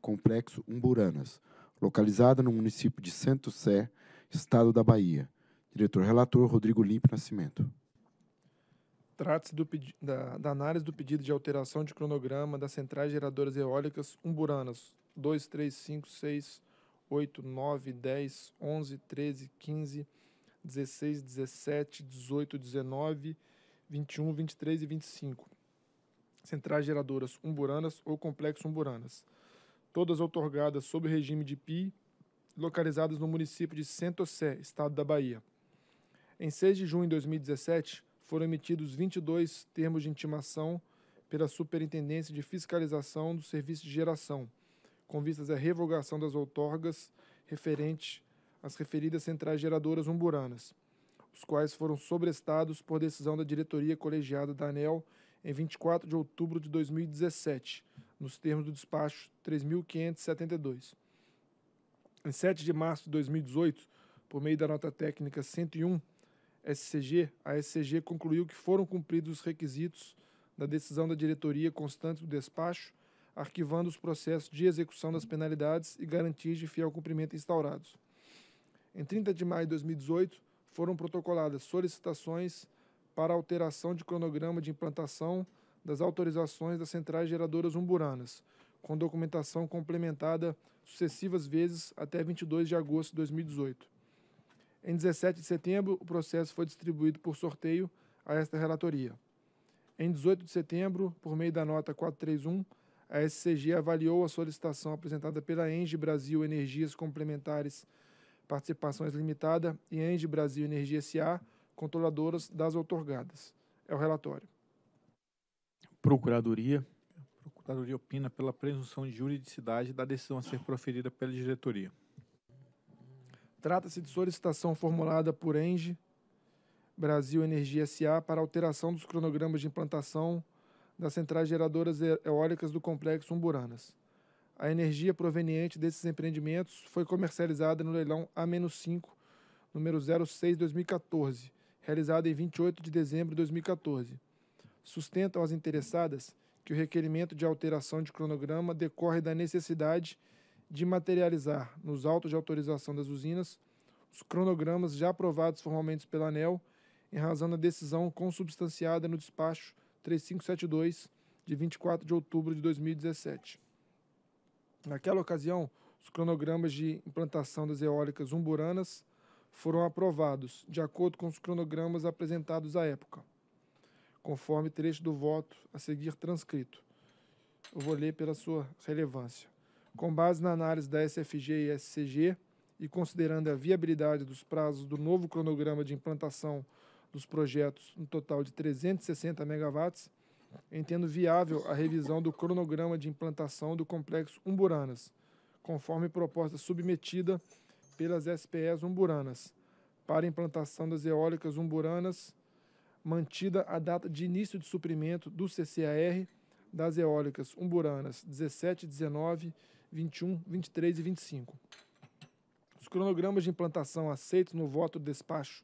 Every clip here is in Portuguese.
Complexo Umburanas, localizada no município de Santo Sé, estado da Bahia. Diretor-relator Rodrigo Limpo Nascimento. Trata-se da, da, análise do pedido de alteração de cronograma das centrais geradoras eólicas umburanas 2, 3, 5, 6, 8, 9, 10, 11, 13, 15, 16, 17, 18, 19, 21, 23 e 25. Centrais geradoras umburanas ou complexo umburanas todas otorgadas sob o regime de PI, localizadas no município de Sé, estado da Bahia. Em 6 de junho de 2017, foram emitidos 22 termos de intimação pela Superintendência de Fiscalização do Serviço de Geração, com vistas à revogação das outorgas referentes às referidas centrais geradoras umburanas, os quais foram sobrestados por decisão da diretoria colegiada da ANEL em 24 de outubro de 2017, nos termos do despacho 3.572. Em 7 de março de 2018, por meio da nota técnica 101 SCG, a SCG concluiu que foram cumpridos os requisitos da decisão da diretoria constante do despacho, arquivando os processos de execução das penalidades e garantias de fiel cumprimento instaurados. Em 30 de maio de 2018, foram protocoladas solicitações para alteração de cronograma de implantação das autorizações das centrais geradoras umburanas, com documentação complementada sucessivas vezes até 22 de agosto de 2018. Em 17 de setembro, o processo foi distribuído por sorteio a esta relatoria. Em 18 de setembro, por meio da nota 431, a SCG avaliou a solicitação apresentada pela ENGE Brasil Energias Complementares Participações Limitada e ENGE Brasil Energia SA, controladoras das outorgadas. É o relatório. Procuradoria. A Procuradoria opina pela presunção de juridicidade da decisão a ser proferida pela diretoria. Trata-se de solicitação formulada por ENGE Brasil Energia SA para alteração dos cronogramas de implantação das centrais geradoras eólicas do complexo Umburanas. A energia proveniente desses empreendimentos foi comercializada no leilão A-5, número 06-2014, realizado em 28 de dezembro de 2014 sustentam as interessadas que o requerimento de alteração de cronograma decorre da necessidade de materializar nos autos de autorização das usinas os cronogramas já aprovados formalmente pela ANEL em razão da decisão consubstanciada no despacho 3572 de 24 de outubro de 2017. Naquela ocasião, os cronogramas de implantação das eólicas umburanas foram aprovados de acordo com os cronogramas apresentados à época conforme trecho do voto a seguir transcrito. Eu vou ler pela sua relevância. Com base na análise da SFG e SCG e considerando a viabilidade dos prazos do novo cronograma de implantação dos projetos, no um total de 360 megawatts, entendo viável a revisão do cronograma de implantação do complexo Umburanas, conforme proposta submetida pelas SPEs Umburanas, para implantação das eólicas Umburanas mantida a data de início de suprimento do CCAR das eólicas umburanas 17, 19, 21, 23 e 25. Os cronogramas de implantação aceitos no voto do despacho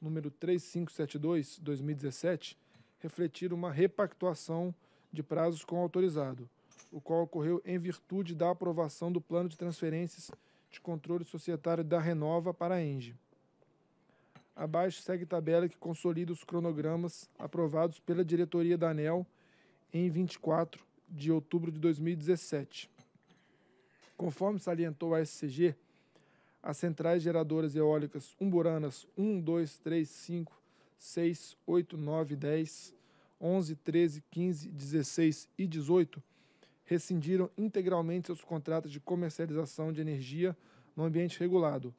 número 3572/2017 refletiram uma repactuação de prazos com o autorizado, o qual ocorreu em virtude da aprovação do plano de transferências de controle societário da Renova para a ENGE. Abaixo segue tabela que consolida os cronogramas aprovados pela diretoria da ANEL em 24 de outubro de 2017. Conforme salientou a SCG, as centrais geradoras eólicas umburanas 1, 2, 3, 5, 6, 8, 9, 10, 11, 13, 15, 16 e 18 rescindiram integralmente seus contratos de comercialização de energia no ambiente regulado,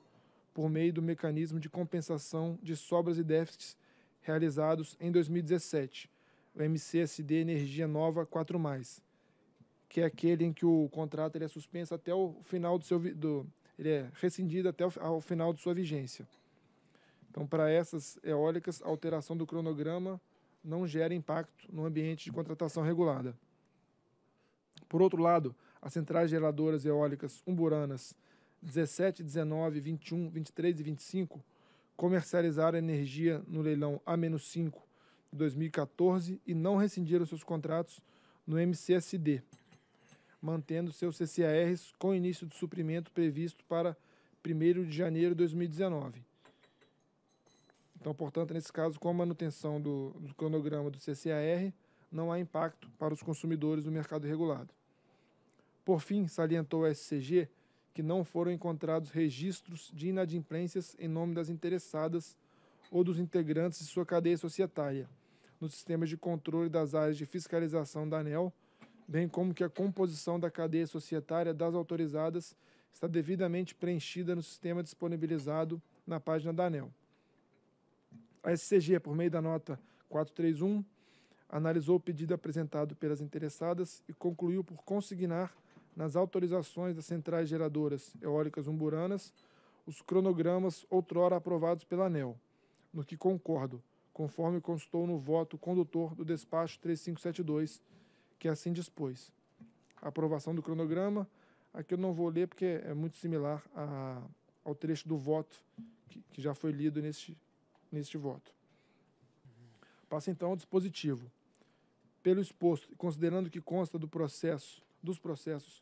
por meio do mecanismo de compensação de sobras e déficits realizados em 2017, o MCSD Energia Nova 4, que é aquele em que o contrato ele é suspenso até o final do seu do, ele é rescindido até o ao final de sua vigência. Então, para essas eólicas, a alteração do cronograma não gera impacto no ambiente de contratação regulada. Por outro lado, as centrais geradoras eólicas umburanas 17, 19, 21, 23 e 25 comercializaram energia no leilão A-5 de 2014 e não rescindiram seus contratos no MCSD, mantendo seus CCARs com início de suprimento previsto para 1 de janeiro de 2019. Então, portanto, nesse caso, com a manutenção do, do cronograma do CCAR, não há impacto para os consumidores do mercado regulado. Por fim, salientou o SCG que não foram encontrados registros de inadimplências em nome das interessadas ou dos integrantes de sua cadeia societária, nos sistemas de controle das áreas de fiscalização da ANEL, bem como que a composição da cadeia societária das autorizadas está devidamente preenchida no sistema disponibilizado na página da ANEL. A SCG, por meio da nota 431, analisou o pedido apresentado pelas interessadas e concluiu por consignar nas autorizações das centrais geradoras eólicas umburanas os cronogramas outrora aprovados pela ANEL, no que concordo, conforme constou no voto condutor do despacho 3572, que assim dispôs. A aprovação do cronograma, aqui eu não vou ler porque é muito similar a, ao trecho do voto que, que já foi lido neste, neste voto. Passa então ao dispositivo. Pelo exposto, considerando que consta do processo, dos processos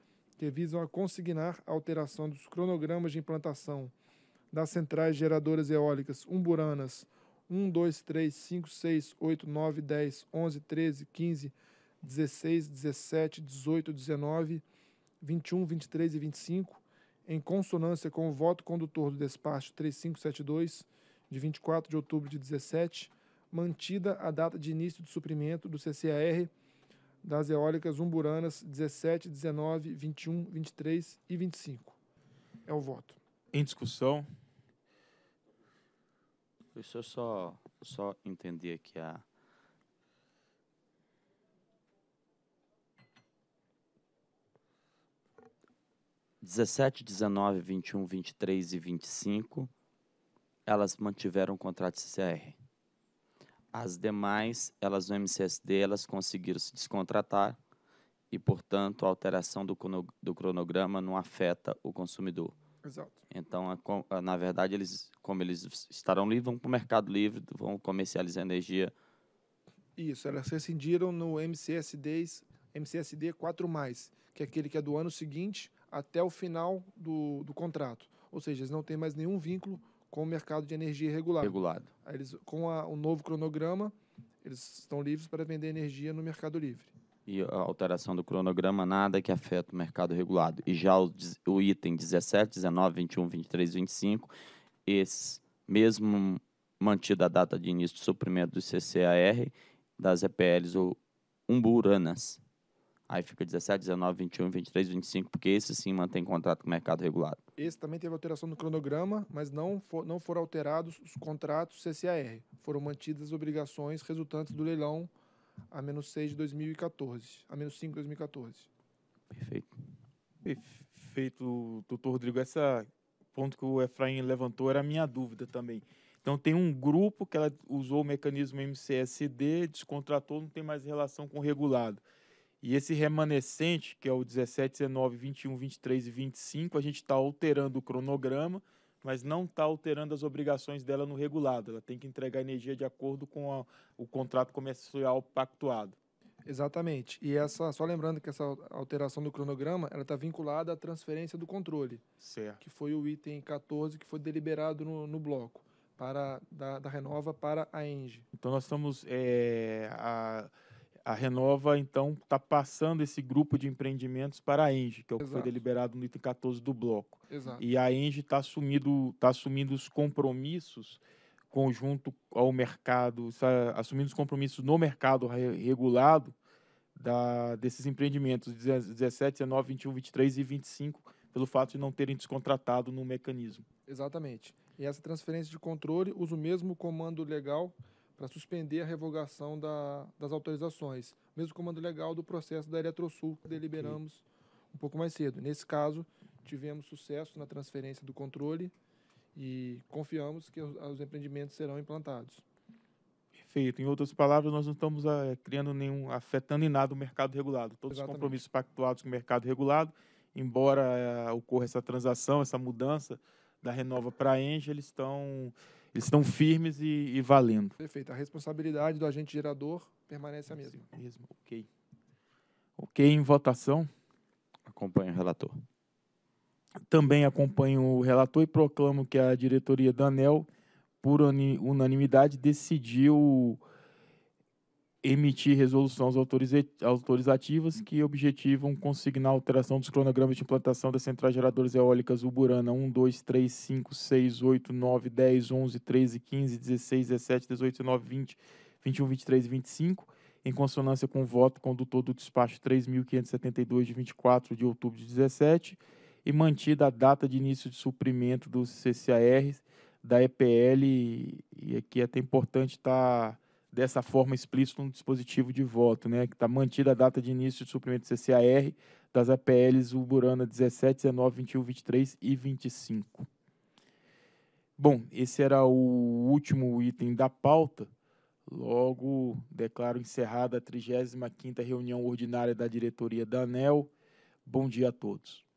que visam a consignar a alteração dos cronogramas de implantação das centrais geradoras eólicas umburanas 1, 2, 3, 5, 6, 8, 9, 10, 11, 13, 15, 16, 17, 18, 19, 21, 23 e 25, em consonância com o voto condutor do despacho 3572, de 24 de outubro de 17, mantida a data de início do suprimento do CCAR das eólicas umburanas 17, 19, 21, 23 e 25. É o voto. Em discussão. Deixa eu só, só entender aqui a. Dezessete, dezenove, vinte e um, e três elas mantiveram o contrato de CCR. As demais, elas no MCSD, elas conseguiram se descontratar e, portanto, a alteração do, do cronograma não afeta o consumidor. Exato. Então, a, a, na verdade, eles, como eles estarão livres, vão para o mercado livre, vão comercializar energia. Isso, elas rescindiram no MCSD, MCSD 4, que é aquele que é do ano seguinte até o final do, do contrato. Ou seja, eles não têm mais nenhum vínculo com o mercado de energia regulado. Regulado. Aí eles, com a, o novo cronograma, eles estão livres para vender energia no mercado livre. E a alteração do cronograma, nada que afeta o mercado regulado. E já o, o item 17, 19, 21, 23, 25, esse, mesmo mantida a data de início do suprimento do CCAR, das EPLs ou umburanas, Aí fica 17, 19, 21, 23, 25, porque esse sim mantém contrato com o mercado regulado. Esse também teve alteração no cronograma, mas não, for, não foram alterados os contratos CCAR. Foram mantidas as obrigações resultantes do leilão a menos 6 de 2014, a menos 5 de 2014. Perfeito. Perfeito, doutor Rodrigo. Esse ponto que o Efraim levantou era a minha dúvida também. Então tem um grupo que ela usou o mecanismo MCSD, descontratou, não tem mais relação com o regulado. E esse remanescente, que é o 17, 19, 21, 23 e 25, a gente está alterando o cronograma, mas não está alterando as obrigações dela no regulado. Ela tem que entregar energia de acordo com a, o contrato comercial pactuado. Exatamente. E essa, só lembrando que essa alteração do cronograma, ela está vinculada à transferência do controle. Certo. Que foi o item 14 que foi deliberado no, no bloco para da, da Renova para a Enge. Então nós estamos é, a a Renova, então, está passando esse grupo de empreendimentos para a Enge, que é o que Exato. foi deliberado no item 14 do bloco. Exato. E a Enge está assumindo, tá assumindo os compromissos conjunto ao mercado, assumindo os compromissos no mercado regulado da, desses empreendimentos 17, 19, 21, 23 e 25, pelo fato de não terem descontratado no mecanismo. Exatamente. E essa transferência de controle usa o mesmo comando legal para suspender a revogação da, das autorizações. Mesmo comando legal do processo da Eletrosul, que deliberamos um pouco mais cedo. Nesse caso, tivemos sucesso na transferência do controle e confiamos que os, empreendimentos serão implantados. Perfeito. Em outras palavras, nós não estamos a, eh, criando nenhum, afetando em nada o mercado regulado. Todos Exatamente. os compromissos pactuados com o mercado regulado, embora a, eh, ocorra essa transação, essa mudança da Renova para a Enge, eles estão eles estão firmes e, e, valendo. Perfeito. A responsabilidade do agente gerador permanece a mesma. mesmo. Ok. Ok, em votação. Acompanho o relator. Também acompanho o relator e proclamo que a diretoria da ANEL, por unanimidade, decidiu emitir resoluções autorizativas que objetivam consignar a alteração dos cronogramas de implantação das centrais geradoras eólicas Uburana 1, 2, 3, 5, 6, 8, 9, 10, 11, 13, 15, 16, 17, 18, 19, 20, 21, 23 e 25, em consonância com o voto condutor do despacho 3.572 de 24 de outubro de 17 e mantida a data de início de suprimento dos CCARs da EPL e aqui é até importante estar... Tá dessa forma explícita no dispositivo de voto, né, que está mantida a data de início de suprimento do CCAR das APLs Uburana 17, 19, 21, 23 e 25. Bom, esse era o último item da pauta. Logo, declaro encerrada a 35ª reunião ordinária da diretoria da ANEL. Bom dia a todos.